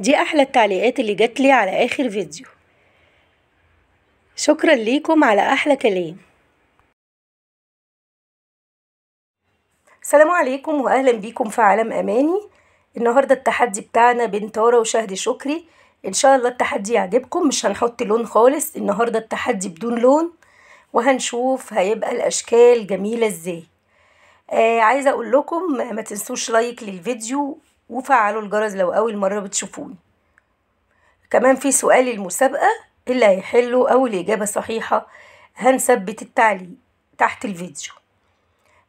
دي أحلى التعليقات اللي جاتلي على آخر فيديو شكرا ليكم على أحلى كلام السلام عليكم وأهلا بيكم في عالم أماني النهاردة التحدي بتاعنا بين تارا وشهد شكري إن شاء الله التحدي يعجبكم مش هنحط لون خالص النهاردة التحدي بدون لون وهنشوف هيبقى الأشكال جميلة إزاي آه عايزة أقول لكم ما تنسوش لايك للفيديو وفعلوا الجرس لو أول مرة بتشوفوني كمان في سؤال المسابقة إيه اللي هيحله أول إجابة صحيحة هنثبت التعليق تحت الفيديو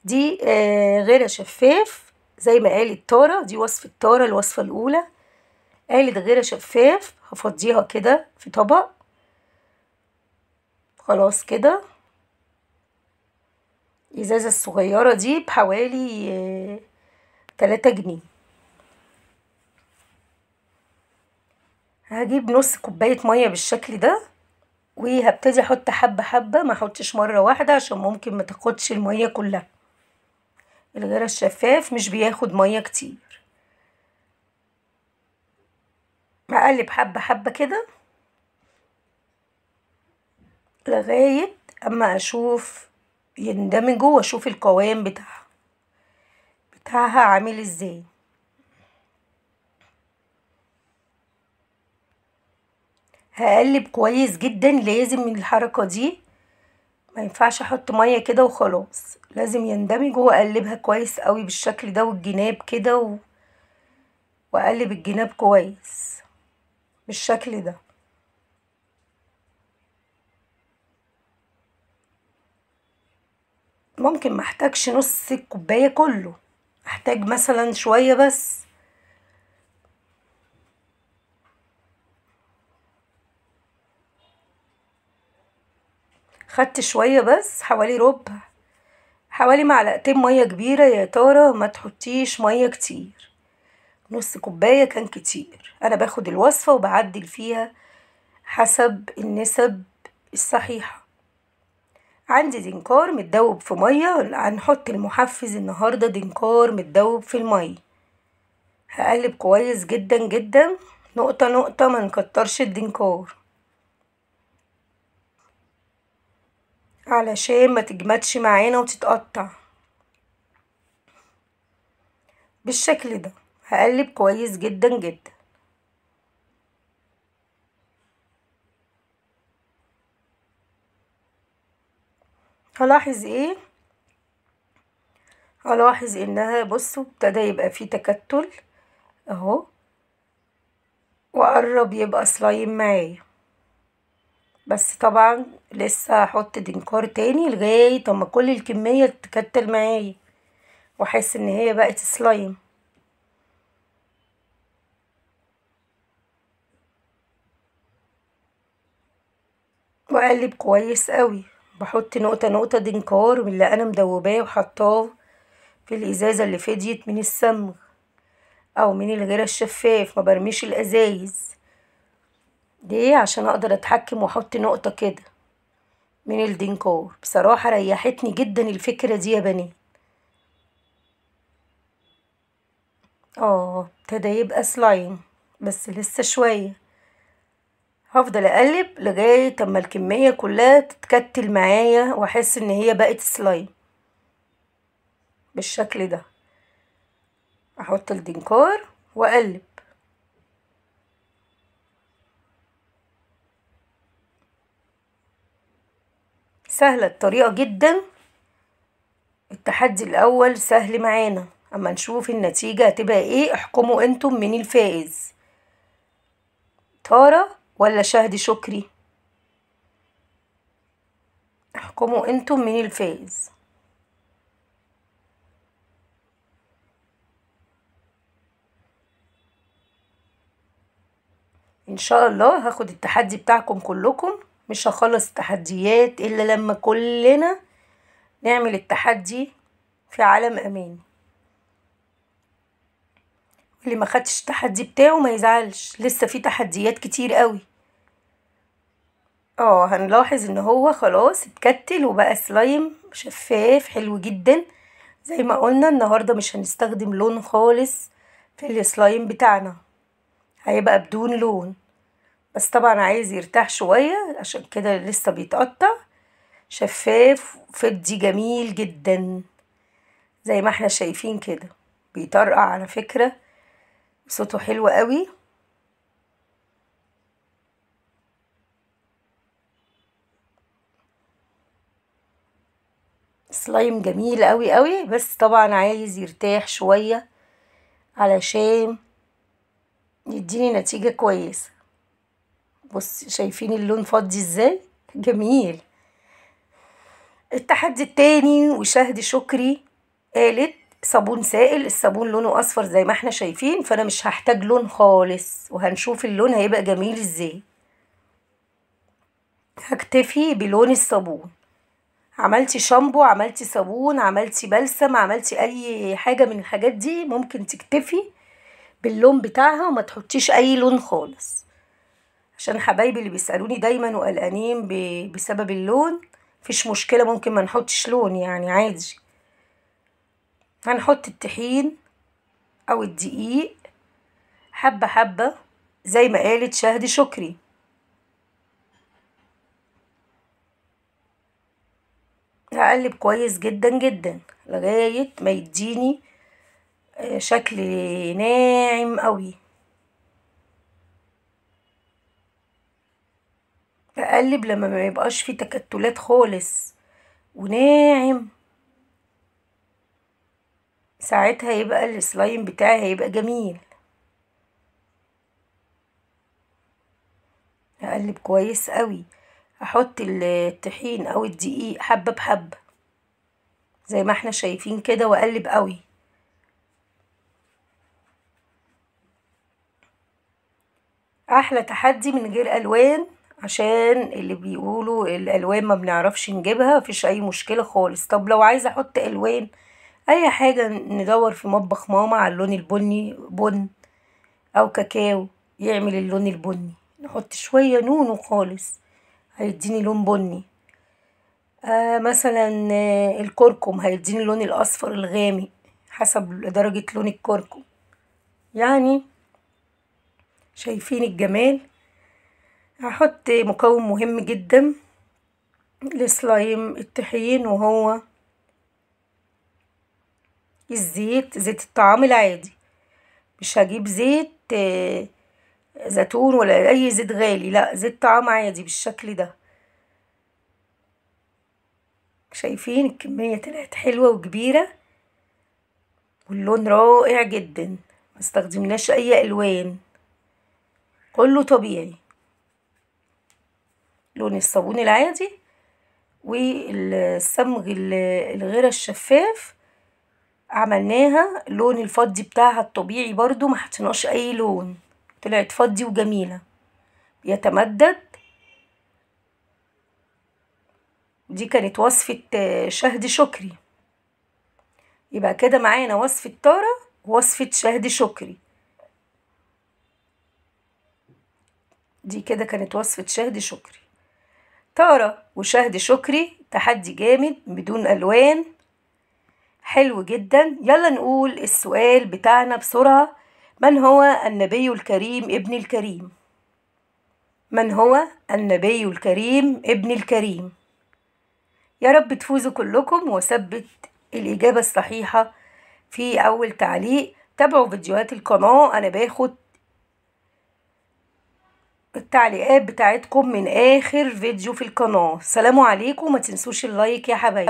دي آه، غير شفاف زي ما قالت تارة دي وصفة تارة الوصفة الأولى قالت غير شفاف هفضيها كده في طبق خلاص كده الإزازة الصغيرة دي بحوالي آه، تلاتة جنيه هجيب نص كوباية مية بالشكل ده وهبتدي احط حبة حبة ما احطش مرة واحدة عشان ممكن ما تاخدش المية كلها الغير الشفاف مش بياخد مية كتير هقلب حبة حبة كده لغاية اما اشوف يندمجوا واشوف القوام بتاعها بتاعها عامل ازاي هقلب كويس جدا لازم الحركة دي ما ينفعش احط مية كده وخلاص لازم يندمج واقلبها كويس قوي بالشكل ده والجناب كده و... واقلب الجناب كويس بالشكل ده ممكن محتاجش نص الكوباية كله احتاج مثلا شوية بس خدت شوية بس حوالي ربع حوالي معلقتين مية كبيرة يا تارة ما تحطيش مية كتير نص كوباية كان كتير أنا باخد الوصفة وبعدل فيها حسب النسب الصحيحة عندي دنكار متدوب في مية هنحط المحفز النهاردة دنكار متدوب في المية هقلب كويس جدا جدا نقطة نقطة ما نكترش الدنكار علشان ما تجمدش معانا وتتقطع بالشكل ده هقلب كويس جدا جدا هلاحظ ايه هلاحظ انها بصوا ابتدى يبقى فيه تكتل اهو وقرب يبقى سلايم معايا بس طبعا لسه هحط دنكار تاني لغاية اما كل الكمية تكتل معايا واحس ان هي بقت سلايم واقلب كويس قوي بحط نقطة نقطة دنكار من اللي انا مدوباه وحطاه في الازازة اللي فديت من السمغ او من الغير الشفاف ما برميش الازايز ليه عشان اقدر اتحكم واحط نقطة كده من الدينكور بصراحة ريحتني جدا الفكرة دي يا بني اه ابتدى يبقى سلايم بس لسه شوية هفضل اقلب لغاية اما الكمية كلها تتكتل معايا واحس ان هي بقت سلايم بالشكل ده احط الدينكور واقلب سهلة الطريقة جدا التحدي الأول سهل معانا أما نشوف النتيجة هتبقى إيه احكموا أنتم من الفائز تارة ولا شهد شكري احكموا أنتم من الفائز ان شاء الله هاخد التحدي بتاعكم كلكم مش هخلص تحديات إلا لما كلنا نعمل التحدي في عالم أمان اللي ما خدش التحدي بتاعه ما يزعلش لسه في تحديات كتير قوي اه هنلاحظ ان هو خلاص اتكتل وبقى سلايم شفاف حلو جدا زي ما قلنا النهاردة مش هنستخدم لون خالص في السلايم بتاعنا هيبقى بدون لون بس طبعا عايز يرتاح شوية عشان كده لسه بيتقطع شفاف فضي جميل جدا زي ما احنا شايفين كده بيطرقع على فكرة صوته حلو قوي سلايم جميل قوي قوي بس طبعا عايز يرتاح شوية علشان يديني نتيجة كويسة بص شايفين اللون فضي ازاي جميل التحدي التاني وشهد شكري قالت صابون سائل الصابون لونه اصفر زي ما احنا شايفين فانا مش هحتاج لون خالص وهنشوف اللون هيبقى جميل ازاي هكتفي بلون الصابون عملتي شامبو عملتي صابون عملتي بلسم عملتي اي حاجه من الحاجات دي ممكن تكتفي باللون بتاعها وما تحطيش اي لون خالص عشان حبايبي اللي بيسألوني دايما وقلقانين بسبب اللون مفيش مشكلة ممكن ما نحطش لون يعني عادي هنحط الطحين أو الدقيق حبة حبة زي ما قالت شهد شكري هقلب كويس جدا جدا لغاية ما يديني آه، شكل ناعم قوي اقلب لما ما يبقاش فيه تكتلات خالص وناعم ساعتها يبقى السلايم بتاعي هيبقى جميل هقلب كويس قوي احط الطحين او الدقيق حبه بحبه زي ما احنا شايفين كده واقلب قوي احلى تحدي من غير الوان عشان اللي بيقولوا الالوان ما بنعرفش نجيبها مفيش اي مشكله خالص طب لو عايزه احط الوان اي حاجه ندور في مطبخ ماما على اللون البني بن او كاكاو يعمل اللون البني نحط شويه نونو خالص هيديني لون بني آه مثلا آه، الكركم هيديني اللون الاصفر الغامق حسب درجه لون الكركم يعني شايفين الجمال هحط مكون مهم جدا لسلايم الطحين وهو الزيت زيت الطعام العادي مش هجيب زيت آه، زيتون ولا اي زيت غالي لا زيت طعام عادي بالشكل ده شايفين الكمية طلعت حلوة وكبيرة واللون رائع جدا ما استخدمناش اي الوان كله طبيعي لون الصابون العادي والصمغ الغير الشفاف عملناها لون الفضي بتاعها الطبيعي برضو ما حطيناش اي لون طلعت فضي وجميله يتمدد دي كانت وصفه شهد شكري يبقى كده معانا وصفه تاره ووصفه شهد شكري دي كده كانت وصفه شهد شكري تارة وشهد شكري تحدي جامد بدون ألوان حلو جدا يلا نقول السؤال بتاعنا بسرعة من هو النبي الكريم ابن الكريم من هو النبي الكريم ابن الكريم يا رب تفوزوا كلكم وثبت الإجابة الصحيحة في أول تعليق تابعوا فيديوهات القناة أنا باخد التعليقات بتاعتكم من اخر فيديو في القناه سلام عليكم ما تنسوش اللايك يا حبايبي